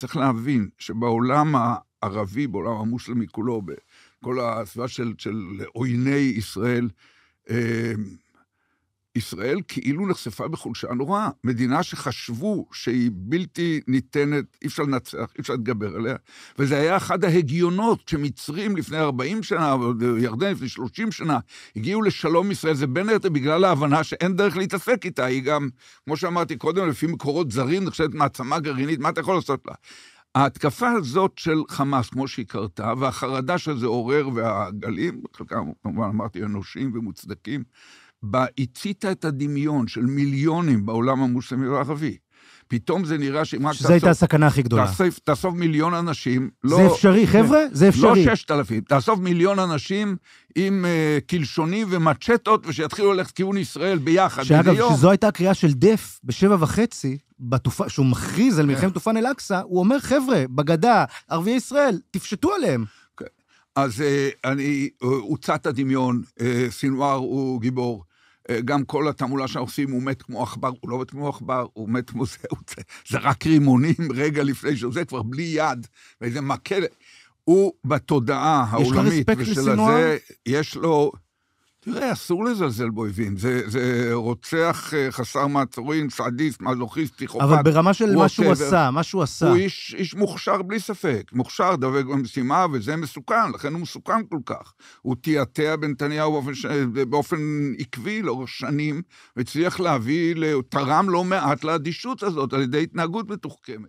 צריך להבין שבעולם הערבי, בעולם המוסלמי כולו, בכל הסביבה של של עויני ישראל, אה, ישראל כאילו נחשפה בחולשה נוראה. מדינה שחשבו שהיא בלתי ניתנת, אי אפשר לנצח, אי אפשר להתגבר עליה. וזה היה אחד ההגיונות שמצרים לפני 40 שנה, ירדן לפני 30 שנה, הגיעו לשלום ישראל, זה בין היתר בגלל ההבנה שאין דרך להתעסק איתה. היא גם, כמו שאמרתי קודם, לפי מקורות זרים נחשבת מעצמה גרעינית, מה אתה יכול לעשות לה? ההתקפה הזאת של חמאס, כמו שהיא קרתה, והחרדה שזה עורר והגלים, חלקם כמובן אמרתי אנושיים ומוצדקים, בה הציתה את הדמיון של מיליונים בעולם המוסלמי והערבי. פתאום זה נראה שאם רק תאסוף... שזו הייתה הסכנה הכי גדולה. תאסוף, תאסוף מיליון אנשים, לא... זה אפשרי, כן. חבר'ה? זה לא אפשרי. לא ששת אלפים, תאסוף מיליון אנשים עם uh, קלשונים ומצ'טות, ושיתחילו ללכת כיוון ישראל ביחד. שאגב, שזו הייתה הקריאה של דף בשבע וחצי, בתופ... שהוא מכריז על מלחמת כן. תופן אל-אקצא, הוא אומר, חבר'ה, בגדה, ערביי ישראל, תפשטו עליהם. אז אה, אני, אה, הוצת הדמיון, אה, סנוואר הוא גיבור. גם כל התעמולה שאנחנו עושים, הוא מת כמו עכבר, הוא לא מת כמו עכבר, הוא מת כמו זה, הוא זרק רימונים רגע לפני שהוא זה, כבר בלי יד, ואיזה מקל. הוא בתודעה העולמית, ושל הזה, יש לו... תראה, אסור לזלזל באויבים. זה, זה רוצח אה, חסר מעצורים, סעדיסט, מזוכיסט, פסיכופת. אבל ברמה של מה שהוא עשה, מה שהוא עשה. הוא איש, איש מוכשר בלי ספק. מוכשר, דבק במשימה, וזה מסוכן, לכן הוא מסוכן כל כך. הוא תיאטע בנתניהו באופן, ש... באופן עקבי לאורך שנים, והצליח להביא, הוא תרם לא מעט לאדישות הזאת על ידי התנהגות מתוחכמת.